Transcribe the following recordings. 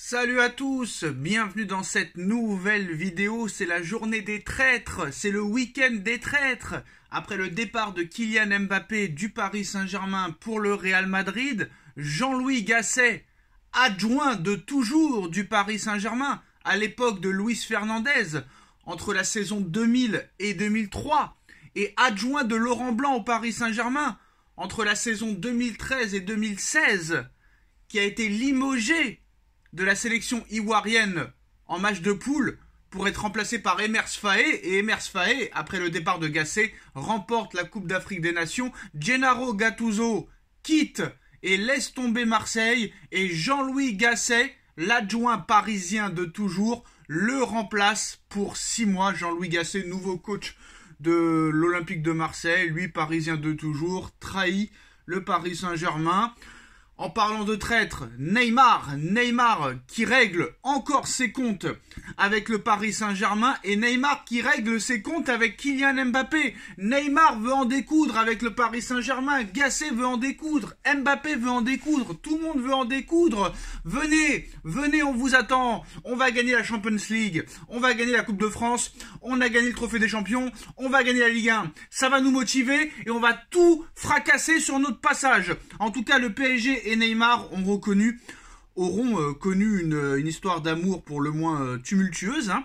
Salut à tous, bienvenue dans cette nouvelle vidéo, c'est la journée des traîtres, c'est le week-end des traîtres. Après le départ de Kylian Mbappé du Paris Saint-Germain pour le Real Madrid, Jean-Louis Gasset, adjoint de toujours du Paris Saint-Germain, à l'époque de Luis Fernandez, entre la saison 2000 et 2003, et adjoint de Laurent Blanc au Paris Saint-Germain, entre la saison 2013 et 2016, qui a été limogé de la sélection ivoirienne en match de poule pour être remplacé par Emers Faé. Et Emers Faé, après le départ de Gasset, remporte la Coupe d'Afrique des Nations. Gennaro Gattuso quitte et laisse tomber Marseille. Et Jean-Louis Gasset, l'adjoint parisien de toujours, le remplace pour six mois. Jean-Louis Gasset, nouveau coach de l'Olympique de Marseille, lui parisien de toujours, trahit le Paris Saint-Germain. En parlant de traître, Neymar, Neymar qui règle encore ses comptes avec le Paris Saint-Germain et Neymar qui règle ses comptes avec Kylian Mbappé. Neymar veut en découdre avec le Paris Saint-Germain, Gasset veut en découdre, Mbappé veut en découdre, tout le monde veut en découdre. Venez, venez, on vous attend. On va gagner la Champions League, on va gagner la Coupe de France, on a gagné le Trophée des Champions, on va gagner la Ligue 1. Ça va nous motiver et on va tout fracasser sur notre passage. En tout cas, le PSG et Neymar ont reconnu, auront euh, connu euh, une, histoire d'amour pour le moins euh, tumultueuse. Hein.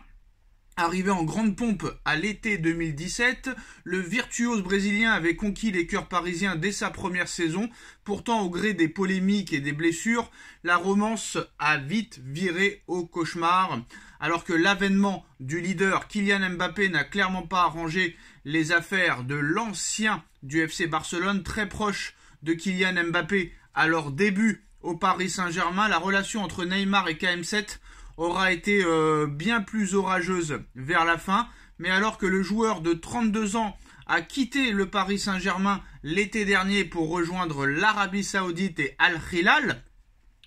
Arrivé en grande pompe à l'été 2017, le virtuose brésilien avait conquis les cœurs parisiens dès sa première saison. Pourtant, au gré des polémiques et des blessures, la romance a vite viré au cauchemar. Alors que l'avènement du leader Kylian Mbappé n'a clairement pas arrangé les affaires de l'ancien du FC Barcelone, très proche de Kylian Mbappé à leur début au Paris Saint-Germain, la relation entre Neymar et KM7 aura été euh, bien plus orageuse vers la fin. Mais alors que le joueur de 32 ans a quitté le Paris Saint-Germain l'été dernier pour rejoindre l'Arabie Saoudite et Al Hilal,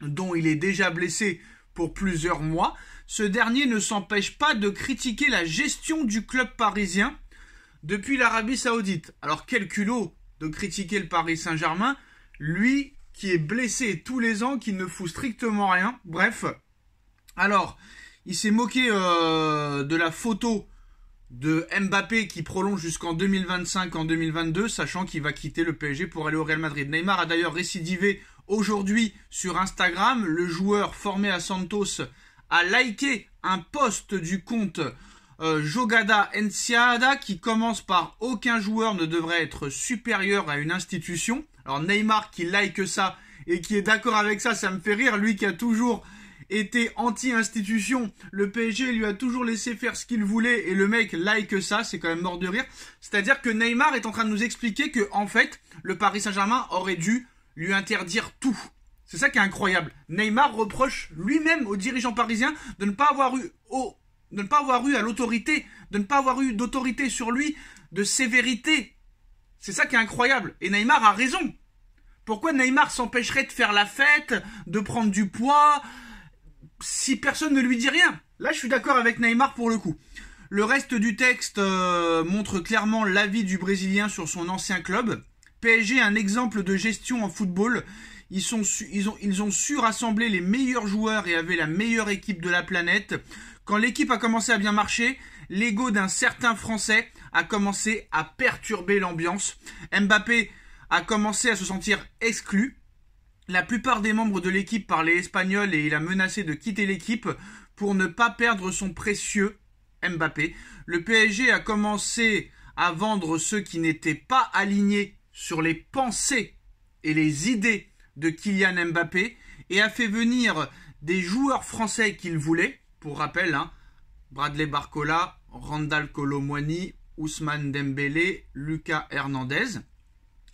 dont il est déjà blessé pour plusieurs mois, ce dernier ne s'empêche pas de critiquer la gestion du club parisien depuis l'Arabie Saoudite. Alors quel culot de critiquer le Paris Saint-Germain, lui qui est blessé tous les ans, qui ne fout strictement rien. Bref. Alors, il s'est moqué euh, de la photo de Mbappé qui prolonge jusqu'en 2025 en 2022, sachant qu'il va quitter le PSG pour aller au Real Madrid. Neymar a d'ailleurs récidivé aujourd'hui sur Instagram. Le joueur formé à Santos a liké un post du compte euh, Jogada Enciada qui commence par aucun joueur ne devrait être supérieur à une institution. Alors Neymar qui like ça et qui est d'accord avec ça, ça me fait rire. Lui qui a toujours été anti-institution, le PSG lui a toujours laissé faire ce qu'il voulait et le mec like ça, c'est quand même mort de rire. C'est-à-dire que Neymar est en train de nous expliquer que en fait, le Paris Saint-Germain aurait dû lui interdire tout. C'est ça qui est incroyable. Neymar reproche lui-même aux dirigeants parisiens de ne pas avoir eu au de ne pas avoir eu à l'autorité, de ne pas avoir eu d'autorité sur lui, de sévérité. C'est ça qui est incroyable. Et Neymar a raison. Pourquoi Neymar s'empêcherait de faire la fête, de prendre du poids, si personne ne lui dit rien Là, je suis d'accord avec Neymar pour le coup. Le reste du texte euh, montre clairement l'avis du Brésilien sur son ancien club. PSG, un exemple de gestion en football ils, ont, ont su rassembler les meilleurs joueurs et avaient la meilleure équipe de la planète. Quand l'équipe a commencé à bien marcher, l'ego d'un certain Français a commencé à perturber l'ambiance. Mbappé a commencé à se sentir exclu. La plupart des membres de l'équipe parlaient espagnol et il a menacé de quitter l'équipe pour ne pas perdre son précieux Mbappé. Le PSG a commencé à vendre ceux qui n'étaient pas alignés sur les pensées et les idées de Kylian Mbappé et a fait venir des joueurs français qu'il voulait, pour rappel, hein, Bradley Barcola, Randall Colomwani, Ousmane Dembélé, Lucas Hernandez.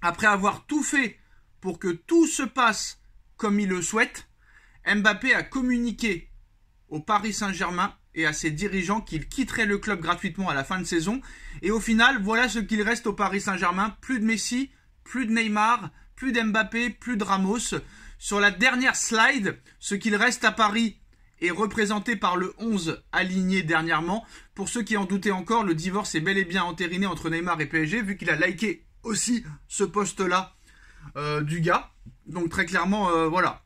Après avoir tout fait pour que tout se passe comme il le souhaite, Mbappé a communiqué au Paris Saint-Germain et à ses dirigeants qu'il quitterait le club gratuitement à la fin de saison. Et au final, voilà ce qu'il reste au Paris Saint-Germain. Plus de Messi, plus de Neymar, plus d'Mbappé, plus de Ramos. Sur la dernière slide, ce qu'il reste à Paris est représenté par le 11 aligné dernièrement. Pour ceux qui en doutaient encore, le divorce est bel et bien entériné entre Neymar et PSG, vu qu'il a liké aussi ce poste-là euh, du gars. Donc très clairement, euh, voilà.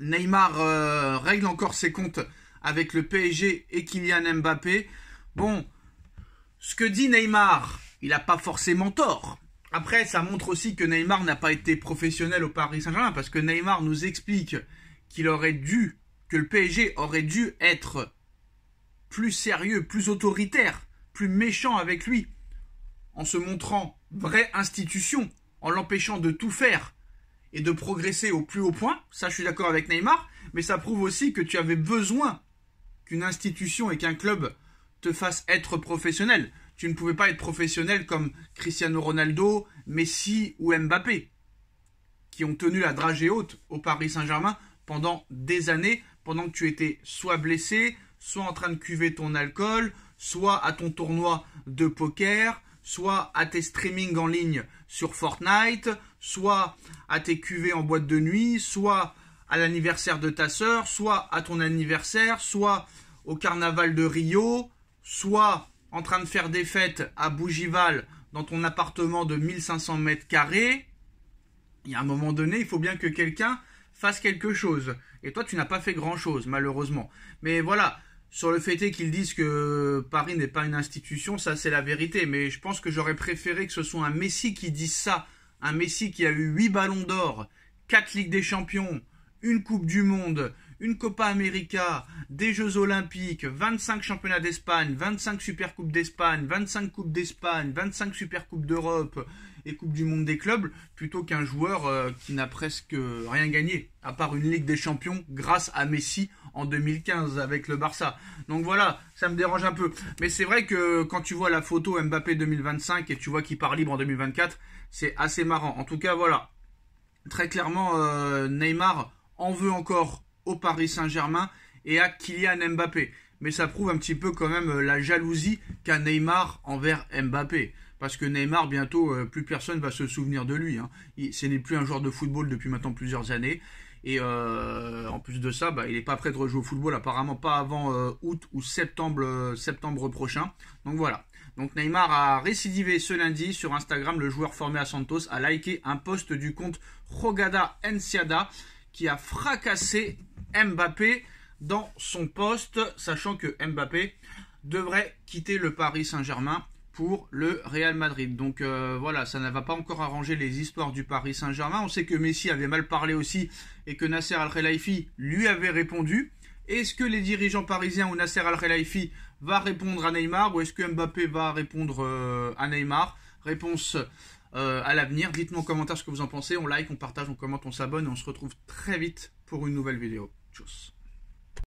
Neymar euh, règle encore ses comptes avec le PSG et Kylian Mbappé. Bon, ce que dit Neymar, il n'a pas forcément tort. Après, ça montre aussi que Neymar n'a pas été professionnel au Paris Saint-Germain parce que Neymar nous explique qu'il aurait dû, que le PSG aurait dû être plus sérieux, plus autoritaire, plus méchant avec lui, en se montrant vraie institution, en l'empêchant de tout faire et de progresser au plus haut point. Ça, je suis d'accord avec Neymar, mais ça prouve aussi que tu avais besoin qu'une institution et qu'un club te fassent être professionnel tu ne pouvais pas être professionnel comme Cristiano Ronaldo, Messi ou Mbappé, qui ont tenu la dragée haute au Paris Saint-Germain pendant des années, pendant que tu étais soit blessé, soit en train de cuver ton alcool, soit à ton tournoi de poker, soit à tes streamings en ligne sur Fortnite, soit à tes cuvées en boîte de nuit, soit à l'anniversaire de ta sœur, soit à ton anniversaire, soit au carnaval de Rio, soit en train de faire des fêtes à Bougival dans ton appartement de 1500 mètres carrés, il y a un moment donné, il faut bien que quelqu'un fasse quelque chose. Et toi, tu n'as pas fait grand-chose, malheureusement. Mais voilà, sur le fait qu'ils disent que Paris n'est pas une institution, ça c'est la vérité. Mais je pense que j'aurais préféré que ce soit un Messi qui dise ça. Un Messi qui a eu 8 ballons d'or, 4 Ligues des Champions, une Coupe du Monde, une Copa América, des Jeux Olympiques, 25 championnats d'Espagne, 25 Supercoupes d'Espagne, 25 Coupes d'Espagne, 25 Supercoupes d'Europe et Coupe du Monde des clubs, plutôt qu'un joueur euh, qui n'a presque rien gagné, à part une Ligue des Champions grâce à Messi en 2015 avec le Barça. Donc voilà, ça me dérange un peu. Mais c'est vrai que quand tu vois la photo Mbappé 2025 et tu vois qu'il part libre en 2024, c'est assez marrant. En tout cas, voilà. Très clairement, euh, Neymar en veut encore au Paris Saint-Germain et à Kylian Mbappé. Mais ça prouve un petit peu quand même euh, la jalousie qu'a Neymar envers Mbappé. Parce que Neymar, bientôt, euh, plus personne va se souvenir de lui. Hein. ce n'est plus un joueur de football depuis maintenant plusieurs années. Et euh, en plus de ça, bah, il n'est pas prêt de rejouer au football, apparemment pas avant août ou septembre, septembre prochain. Donc voilà. Donc Neymar a récidivé ce lundi sur Instagram. Le joueur formé à Santos a liké un post du compte Rogada Enciada qui a fracassé Mbappé dans son poste, sachant que Mbappé devrait quitter le Paris Saint-Germain pour le Real Madrid. Donc euh, voilà, ça ne va pas encore arranger les histoires du Paris Saint-Germain. On sait que Messi avait mal parlé aussi et que Nasser Al-Khelaifi lui avait répondu. Est-ce que les dirigeants parisiens ou Nasser Al-Khelaifi va répondre à Neymar ou est-ce que Mbappé va répondre euh, à Neymar Réponse euh, à l'avenir. dites moi en commentaire ce que vous en pensez. On like, on partage, on commente, on s'abonne et on se retrouve très vite pour une nouvelle vidéo. 就是。